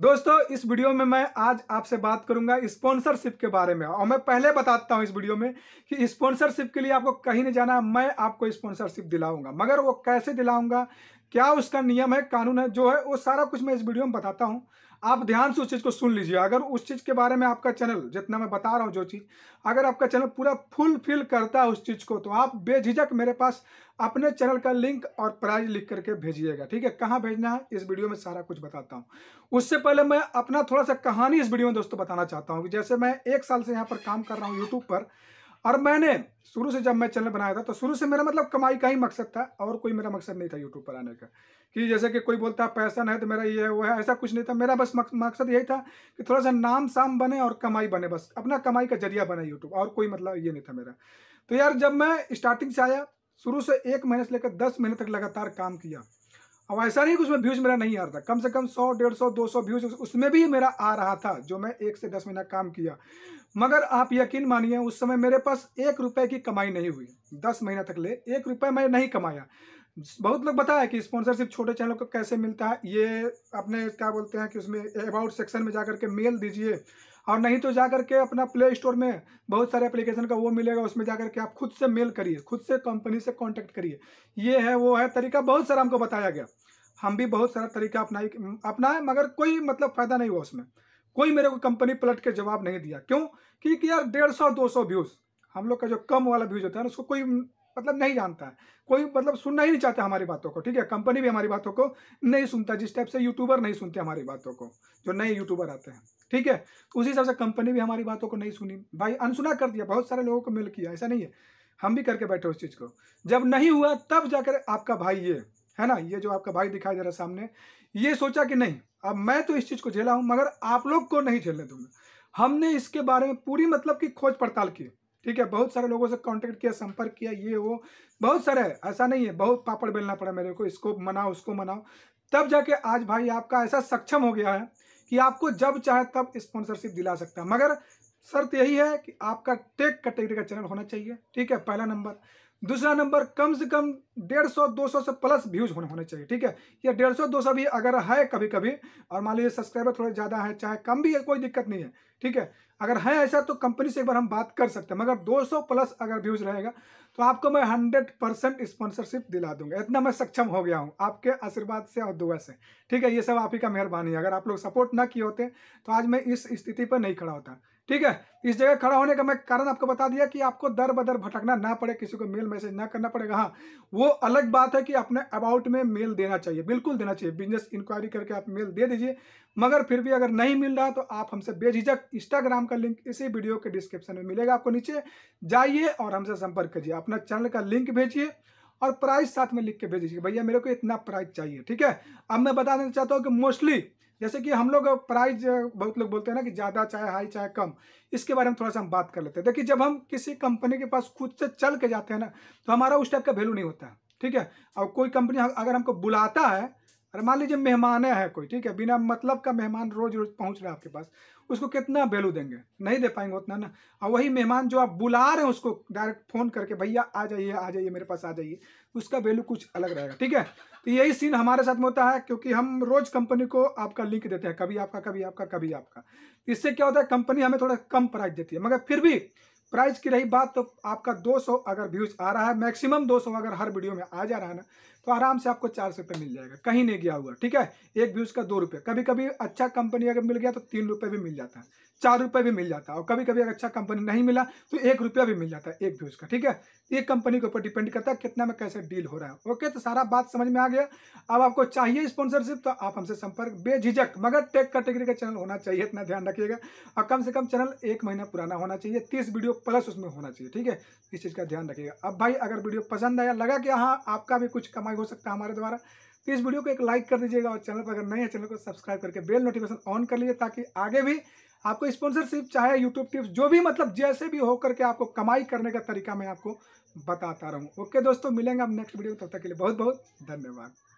दोस्तों इस वीडियो में मैं आज आपसे बात करूंगा स्पॉन्सरशिप के बारे में और मैं पहले बताता हूं इस वीडियो में कि स्पॉन्सरशिप के लिए आपको कहीं नहीं जाना मैं आपको स्पॉन्सरशिप दिलाऊंगा मगर वो कैसे दिलाऊंगा क्या उसका नियम है कानून है जो है वो सारा कुछ मैं इस वीडियो में बताता हूँ आप ध्यान से उस चीज़ को सुन लीजिए अगर उस चीज़ के बारे में आपका चैनल जितना मैं बता रहा हूँ जो चीज़ अगर आपका चैनल पूरा फुलफिल करता है उस चीज़ को तो आप बेझिझक मेरे पास अपने चैनल का लिंक और प्राइज लिख करके भेजिएगा ठीक है कहाँ भेजना है इस वीडियो में सारा कुछ बताता हूँ उससे पहले मैं अपना थोड़ा सा कहानी इस वीडियो में दोस्तों बताना चाहता हूँ कि जैसे मैं एक साल से यहाँ पर काम कर रहा हूँ यूट्यूब पर और मैंने शुरू से जब मैं चैनल बनाया था तो शुरू से मेरा मतलब कमाई का ही मकसद था और कोई मेरा मकसद नहीं था यूट्यूब पर आने का कि जैसे कि कोई बोलता है पैसन है तो मेरा ये है वो है ऐसा कुछ नहीं था मेरा बस मकसद यही था कि थोड़ा सा नाम साम बने और कमाई बने बस अपना कमाई का जरिया बने यूट्यूब और कोई मतलब ये नहीं था मेरा तो यार जब मैं स्टार्टिंग से आया शुरू से एक महीने से लेकर दस महीने तक लगातार काम किया अब ऐसा नहीं कि उसमें व्यूज़ मेरा नहीं आ रहा था कम से कम सौ डेढ़ सौ दो सौ व्यूज़ उसमें भी मेरा आ रहा था जो मैं एक से दस महीना काम किया मगर आप यकीन मानिए उस समय मेरे पास एक रुपये की कमाई नहीं हुई दस महीना तक ले एक रुपये मैं नहीं कमाया बहुत लोग बताया कि स्पॉन्सरशिप छोटे चैनल को कैसे मिलता है ये अपने क्या बोलते हैं कि उसमें अबाउट सेक्शन में जा के मेल दीजिए और नहीं तो जा करके अपना प्ले स्टोर में बहुत सारे एप्लीकेशन का वो मिलेगा उसमें जा करके आप खुद से मेल करिए खुद से कंपनी से कॉन्टैक्ट करिए ये है वो है तरीका बहुत सारा हमको बताया गया हम भी बहुत सारा तरीका अपनाई अपनाए मगर कोई मतलब फ़ायदा नहीं हुआ उसमें कोई मेरे को कंपनी पलट के जवाब नहीं दिया क्यों क्योंकि यार डेढ़ सौ दो सौ व्यूज़ हम लोग का जो कम वाला व्यूज़ होता है ना उसको कोई मतलब नहीं जानता है कोई मतलब सुनना ही नहीं चाहता हमारी बातों को ठीक है कंपनी भी हमारी बातों को नहीं सुनता जिस टाइप से यूट्यूबर नहीं सुनते हमारी बातों को जो नए यूट्यूबर आते हैं ठीक है उसी हिसाब से कंपनी भी हमारी बातों को नहीं सुनी भाई अनसुना कर दिया बहुत सारे लोगों को मेल किया ऐसा नहीं है हम भी करके बैठे उस चीज़ को जब नहीं हुआ तब जाकर आपका भाई ये है ना ये जो आपका भाई दिखाई दे रहा सामने ये सोचा कि नहीं अब मैं तो इस चीज़ को झेला हूँ मगर आप लोग को नहीं झेलने दूंगा हमने इसके बारे में पूरी मतलब की खोज पड़ताल की ठीक है बहुत सारे लोगों से कांटेक्ट किया संपर्क किया ये वो बहुत सारे ऐसा नहीं है बहुत पापड़ बेलना पड़ा मेरे को इसको मनाओ उसको मनाओ तब जाके आज भाई आपका ऐसा सक्षम हो गया है कि आपको जब चाहे तब स्पॉन्सरशिप दिला सकता है मगर शर्त यही है कि आपका टेक कैटेगरी का चैनल होना चाहिए ठीक है पहला नंबर दूसरा नंबर कम से कम डेढ़ सौ दो सौ से प्लस व्यूज होने होने चाहिए ठीक है या डेढ़ सौ दो सौ भी अगर है कभी कभी और मान लीजिए सब्सक्राइबर थोड़े ज़्यादा है चाहे कम भी है कोई दिक्कत नहीं है ठीक है अगर है ऐसा तो कंपनी से एक बार हम बात कर सकते हैं मगर 200 प्लस अगर व्यूज रहेगा तो आपको मैं हंड्रेड परसेंट स्पॉन्सरशिप दिला दूंगा इतना मैं सक्षम हो गया हूँ आपके आशीर्वाद से और दुआ से ठीक है ये सब आप ही का मेहरबानी है अगर आप लोग सपोर्ट ना किए होते तो आज मैं इस स्थिति पर नहीं खड़ा होता ठीक है इस जगह खड़ा होने का मैं कारण आपको बता दिया कि आपको दर बदर भटकना ना पड़े किसी को मेल मैसेज ना करना पड़ेगा हाँ वो अलग बात है कि अपने अबाउट में मेल देना चाहिए बिल्कुल देना चाहिए बिजनेस इंक्वायरी करके आप मेल दे दीजिए मगर फिर भी अगर नहीं मिल रहा तो आप हमसे बेझिझक इंस्टाग्राम का लिंक इसी वीडियो के डिस्क्रिप्शन में मिलेगा आपको नीचे जाइए और हमसे संपर्क कीजिए अपना चैनल का लिंक भेजिए और प्राइस साथ में लिख के भेज दीजिए भैया मेरे को इतना प्राइस चाहिए ठीक है अब मैं बता देना चाहता हूँ कि मोस्टली जैसे कि हम लोग प्राइज बहुत लोग बोलते हैं ना कि ज़्यादा चाहे हाई चाहे कम इसके बारे में थोड़ा सा हम बात कर लेते हैं देखिए जब हम किसी कंपनी के पास खुद से चल के जाते हैं ना तो हमारा उस टाइप का वैल्यू नहीं होता ठीक है और कोई कंपनी अगर हमको बुलाता है अरे मान लीजिए मेहमान है कोई ठीक है बिना मतलब का मेहमान रोज रोज पहुंच रहा है आपके पास उसको कितना वैल्यू देंगे नहीं दे पाएंगे उतना ना और वही मेहमान जो आप बुला रहे हैं उसको डायरेक्ट फ़ोन करके भैया आ जाइए आ जाइए मेरे पास आ जाइए उसका वैल्यू कुछ अलग रहेगा ठीक है तो यही सीन हमारे साथ में होता है क्योंकि हम रोज़ कंपनी को आपका लिंक देते हैं कभी आपका कभी आपका कभी आपका इससे क्या होता है कंपनी हमें थोड़ा कम प्राइस देती है मगर फिर भी प्राइस की रही बात तो आपका 200 अगर व्यूज़ आ रहा है मैक्सिमम 200 अगर हर वीडियो में आ जा रहा है ना तो आराम से आपको चार सेक्टर मिल जाएगा कहीं नहीं गया हुआ ठीक है एक व्यूज का दो रुपये कभी कभी अच्छा कंपनी अगर मिल गया तो तीन रुपये भी मिल जाता है चार रुपये भी मिल जाता है और कभी कभी अगर अच्छा कंपनी नहीं मिला तो एक रुपया भी मिल जाता है एक व्यूज का ठीक है एक कंपनी के ऊपर डिपेंड करता है कितना में कैसे डील हो रहा है ओके तो सारा बात समझ में आ गया अब आपको चाहिए स्पॉन्सरशिप तो आप हमसे संपर्क बेझिझक मगर टेक कैटेगरी का चैनल होना चाहिए इतना ध्यान रखिएगा और कम से कम चैनल एक महीना पुराना होना चाहिए तीस वीडियो प्लस उसमें होना चाहिए ठीक है इस चीज़ का ध्यान रखिएगा अब भाई अगर वीडियो पसंद आया लगा कि हाँ आपका भी कुछ कमाई हो सकता है हमारे द्वारा तो इस वीडियो को एक लाइक कर दीजिएगा और चैनल पर अगर नए चैनल को सब्सक्राइब करके बेल नोटिफिकेशन ऑन कर लीजिए ताकि आगे भी आपको स्पॉन्सरशिप चाहे यूट्यूब टिप्स जो भी मतलब जैसे भी होकर के आपको कमाई करने का तरीका मैं आपको बताता रहूँ ओके दोस्तों मिलेंगे आप नेक्स्ट वीडियो तब तक के लिए बहुत बहुत धन्यवाद